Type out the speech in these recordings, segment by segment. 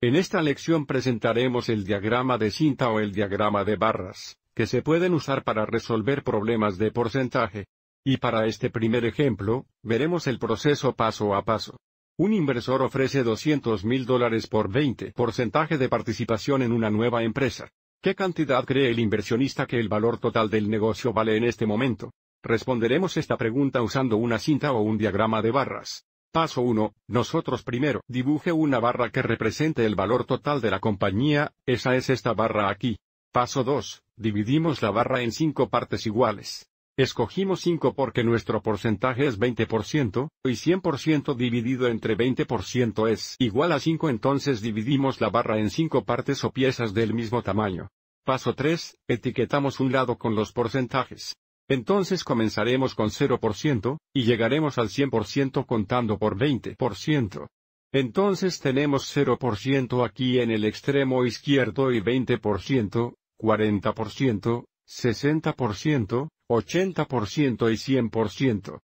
En esta lección presentaremos el diagrama de cinta o el diagrama de barras, que se pueden usar para resolver problemas de porcentaje. Y para este primer ejemplo, veremos el proceso paso a paso. Un inversor ofrece 200 mil dólares por 20 porcentaje de participación en una nueva empresa. ¿Qué cantidad cree el inversionista que el valor total del negocio vale en este momento? Responderemos esta pregunta usando una cinta o un diagrama de barras. Paso 1. Nosotros primero. Dibuje una barra que represente el valor total de la compañía, esa es esta barra aquí. Paso 2. Dividimos la barra en 5 partes iguales. Escogimos 5 porque nuestro porcentaje es 20%, y 100% dividido entre 20% es igual a 5 entonces dividimos la barra en 5 partes o piezas del mismo tamaño. Paso 3. Etiquetamos un lado con los porcentajes. Entonces comenzaremos con 0% y llegaremos al 100% contando por 20%. Entonces tenemos 0% aquí en el extremo izquierdo y 20%, 40%, 60%, 80% y 100%.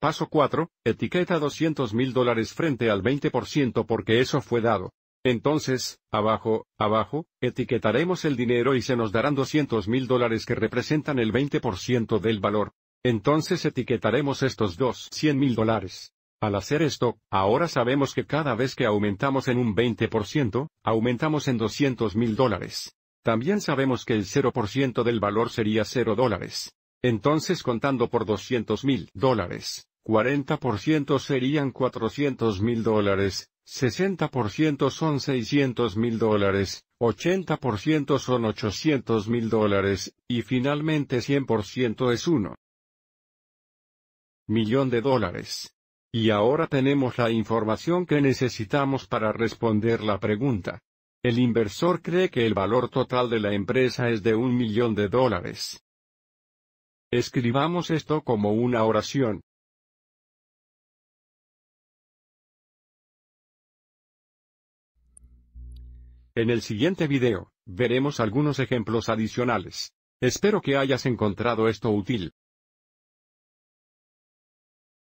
Paso 4, etiqueta 200 mil dólares frente al 20% porque eso fue dado. Entonces, abajo, abajo, etiquetaremos el dinero y se nos darán 200 mil dólares que representan el 20% del valor. Entonces etiquetaremos estos dos 100 mil dólares. Al hacer esto, ahora sabemos que cada vez que aumentamos en un 20%, aumentamos en 200 mil dólares. También sabemos que el 0% del valor sería 0 dólares. Entonces contando por 200 mil dólares, 40% serían 400 mil dólares, 60% son 600 mil dólares, 80% son 800 mil dólares, y finalmente 100% es 1 millón de dólares. Y ahora tenemos la información que necesitamos para responder la pregunta. El inversor cree que el valor total de la empresa es de un millón de dólares. Escribamos esto como una oración. En el siguiente video, veremos algunos ejemplos adicionales. Espero que hayas encontrado esto útil.